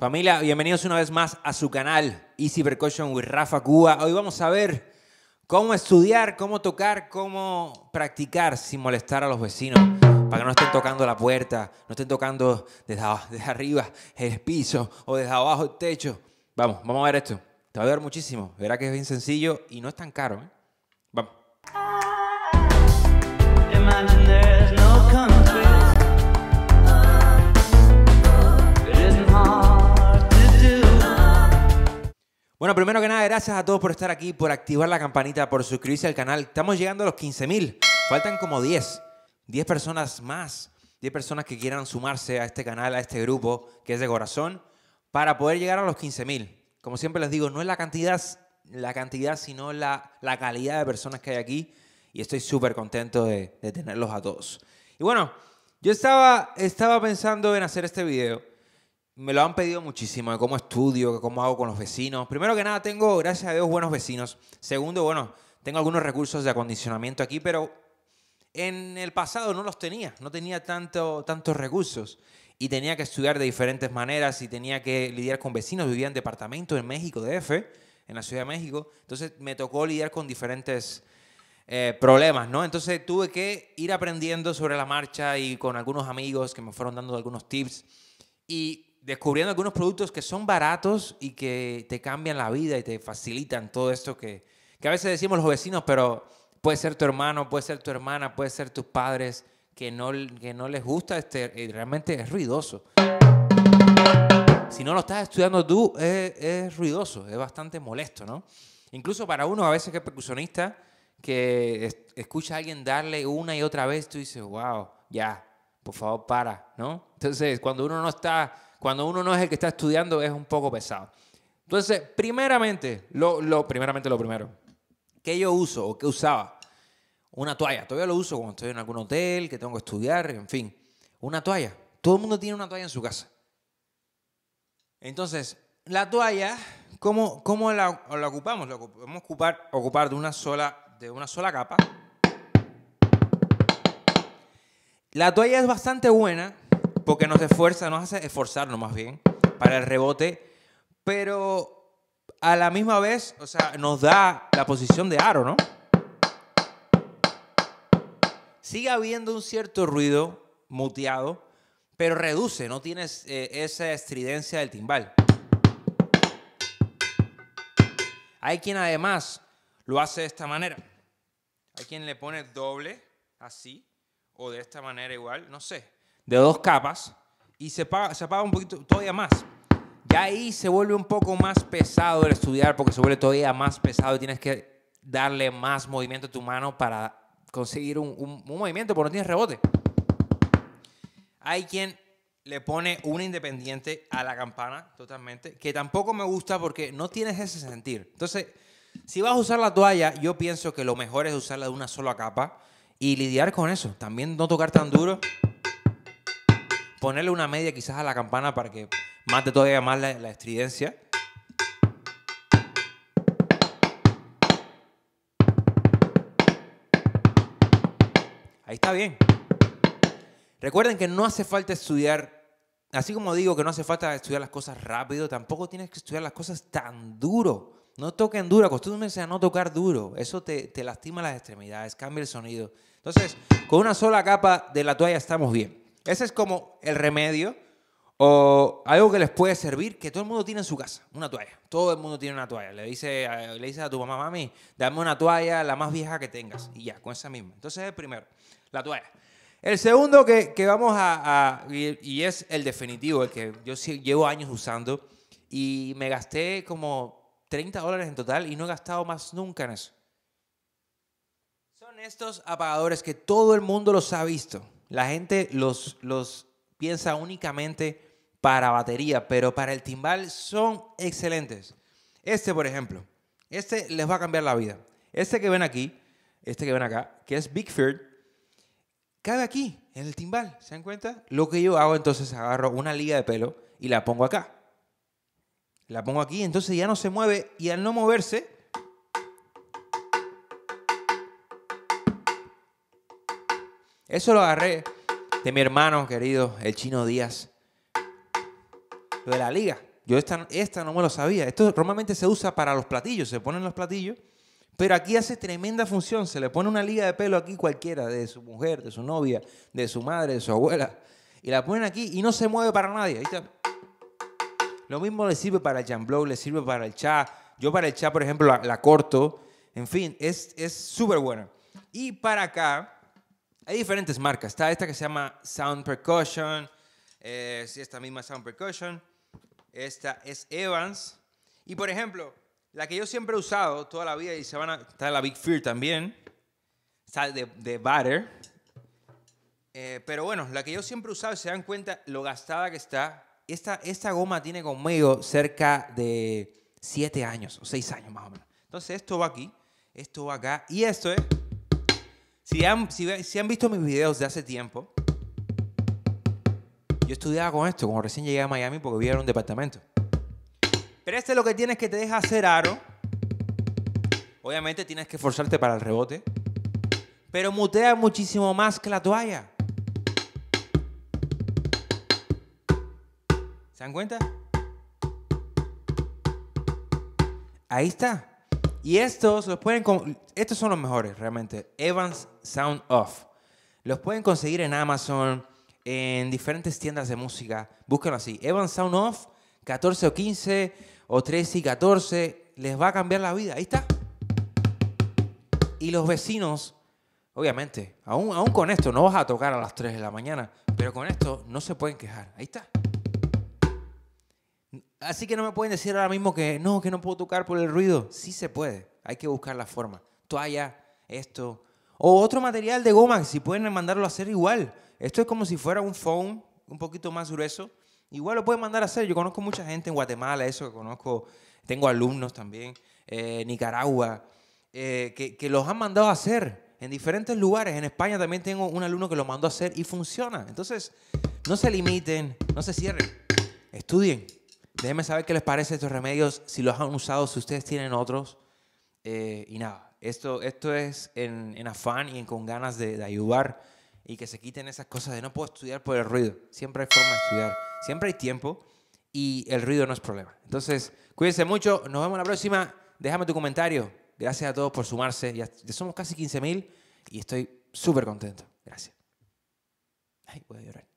Familia, bienvenidos una vez más a su canal Easy Percussion with Rafa Cuba. Hoy vamos a ver cómo estudiar, cómo tocar, cómo practicar sin molestar a los vecinos, para que no estén tocando la puerta, no estén tocando desde, arriba el piso o desde abajo el techo. Vamos, vamos a ver esto. Te va a ayudar muchísimo. Verá que es bien sencillo y no es tan caro. ¿eh? Vamos. Bueno, primero que nada, gracias a todos por estar aquí, por activar la campanita, por suscribirse al canal. Estamos llegando a los 15.000. Faltan como 10. 10 personas más. 10 personas que quieran sumarse a este canal, a este grupo que es de corazón, para poder llegar a los 15.000. Como siempre les digo, no es la cantidad, la cantidad sino la, la calidad de personas que hay aquí. Y estoy súper contento de, tenerlos a todos. Y bueno, yo estaba, estaba pensando en hacer este video me lo han pedido muchísimo, de cómo estudio, de cómo hago con los vecinos. Primero que nada, tengo, gracias a Dios, buenos vecinos. Segundo, bueno, tengo algunos recursos de acondicionamiento aquí, pero en el pasado no los tenía, no tenía tanto, tantos recursos y tenía que estudiar de diferentes maneras y tenía que lidiar con vecinos. Vivía en departamento en México, DF, en la Ciudad de México. Entonces me tocó lidiar con diferentes eh, problemas, ¿no? Entonces tuve que ir aprendiendo sobre la marcha y con algunos amigos que me fueron dando algunos tips. Y descubriendo algunos productos que son baratos y que te cambian la vida y te facilitan todo esto que, a veces decimos los vecinos, pero puede ser tu hermano, puede ser tu hermana, puede ser tus padres, que no, que no les gusta, este, realmente es ruidoso. Si no lo estás estudiando tú, es, es ruidoso, es bastante molesto, ¿no? Incluso para uno, a veces que es percusionista, que escucha a alguien darle una y otra vez, tú dices, wow, ya, por favor, para, ¿no? Entonces, cuando uno no está, cuando uno no es el que está estudiando, es un poco pesado. Entonces, primeramente, lo, lo, primeramente lo primero, ¿qué yo uso o qué usaba, una toalla. Todavía lo uso cuando estoy en algún hotel, que tengo que estudiar, en fin. Una toalla. Todo el mundo tiene una toalla en su casa. Entonces, la toalla, ¿cómo, cómo la, ocupamos? La podemos ocupar, ocupar de, una sola, de una sola capa La toalla es bastante buena porque nos esfuerza, nos hace esforzarnos más bien para el rebote, pero a la misma vez, o sea, nos da la posición de aro, ¿no? Sigue habiendo un cierto ruido muteado, pero reduce, no tienes eh, esa estridencia del timbal. Hay quien además lo hace de esta manera. Hay quien le pone doble, así o de esta manera igual, no sé, de dos capas y se apaga, se un poquito todavía más. Ya ahí se vuelve un poco más pesado el estudiar porque se vuelve todavía más pesado y tienes que darle más movimiento a tu mano para conseguir un, movimiento porque no tienes rebote. Hay quien le pone una independiente a la campana totalmente, que tampoco me gusta porque no tienes ese sentir. Entonces, si vas a usar la toalla, yo pienso que lo mejor es usarla de una sola capa y lidiar con eso. También no tocar tan duro. Ponerle una media quizás a la campana para que mate todavía más la, estridencia. Ahí está bien. Recuerden que no hace falta estudiar, así como digo que no hace falta estudiar las cosas rápido, tampoco tienes que estudiar las cosas tan duro. No toquen duro, costumbre a no tocar duro. Eso te, lastima las extremidades, cambia el sonido. Entonces, con una sola capa de la toalla estamos bien. Ese es como el remedio o algo que les puede servir, que todo el mundo tiene en su casa, una toalla. Todo el mundo tiene una toalla. Le dice, le a tu mamá, mami, dame una toalla, la más vieja que tengas. Y ya, con esa misma. Entonces, el primero, la toalla. El segundo que, vamos a, a y, es el definitivo, el que yo llevo años usando y me gasté como 30 dólares en total y no he gastado más nunca en eso. Son estos apagadores que todo el mundo los ha visto. La gente los, los piensa únicamente para batería, pero para el timbal son excelentes. Este, por ejemplo, este les va a cambiar la vida. Este que ven aquí, este que ven acá, que es Big cabe aquí, en el timbal. ¿Se dan cuenta? Lo que yo hago entonces es agarro una liga de pelo y la pongo acá. La pongo aquí, entonces ya no se mueve y al no moverse... Eso lo agarré de mi hermano querido, el chino Díaz. Lo de la liga. Yo esta, esta no me lo sabía. Esto normalmente se usa para los platillos, se ponen los platillos. Pero aquí hace tremenda función. Se le pone una liga de pelo aquí cualquiera, de su mujer, de su novia, de su madre, de su abuela. Y la ponen aquí y no se mueve para nadie. Ahí está. Lo mismo le sirve para el jamblow le sirve para el chat. Yo para el chat, por ejemplo, la, corto. En fin, es súper es buena. Y para acá hay diferentes marcas. Está esta que se llama Sound Percussion. Es eh, esta misma Sound Percussion. Esta es Evans. Y por ejemplo, la que yo siempre he usado toda la vida y se van a... Está la Big Fear también. Está de, de Butter. Eh, pero bueno, la que yo siempre he usado, se dan cuenta lo gastada que está esta, esta goma tiene conmigo cerca de 7 años o 6 años más o menos. Entonces esto va aquí, esto va acá y esto es... Si han, si, han visto mis videos de hace tiempo, yo estudiaba con esto cuando recién llegué a Miami porque vivía en un departamento. Pero este es lo que tienes que te deja hacer aro. Obviamente tienes que forzarte para el rebote. Pero mutea muchísimo más que la toalla. ¿Se dan cuenta? Ahí está. Y estos los pueden estos son los mejores realmente. Evans Sound Off. Los pueden conseguir en Amazon, en diferentes tiendas de música. Búsquenlo así. Evans Sound Off 14 o 15 o 13 y 14 les va a cambiar la vida. Ahí está. Y los vecinos, obviamente, aún, aún con esto no vas a tocar a las 3 de la mañana, pero con esto no se pueden quejar. Ahí está. Así que no me pueden decir ahora mismo que no, que no puedo tocar por el ruido. Sí se puede. Hay que buscar la forma. Toalla, esto. O otro material de goma, si pueden mandarlo a hacer igual. Esto es como si fuera un foam un poquito más grueso. Igual lo pueden mandar a hacer. Yo conozco mucha gente en Guatemala, eso que conozco. Tengo alumnos también, eh, Nicaragua, eh, que, que los han mandado a hacer en diferentes lugares. En España también tengo un alumno que lo mandó a hacer y funciona. Entonces, no se limiten, no se cierren, estudien. Déjenme saber qué les parece estos remedios, si los han usado, si ustedes tienen otros. Eh, y nada, esto, esto es en, afán y con ganas de, ayudar y que se quiten esas cosas de no puedo estudiar por el ruido. Siempre hay forma de estudiar, siempre hay tiempo y el ruido no es problema. Entonces, cuídense mucho, nos vemos la próxima. Déjame tu comentario. Gracias a todos por sumarse. Ya, somos casi 15.000 y estoy súper contento. Gracias. Ay, voy a llorar.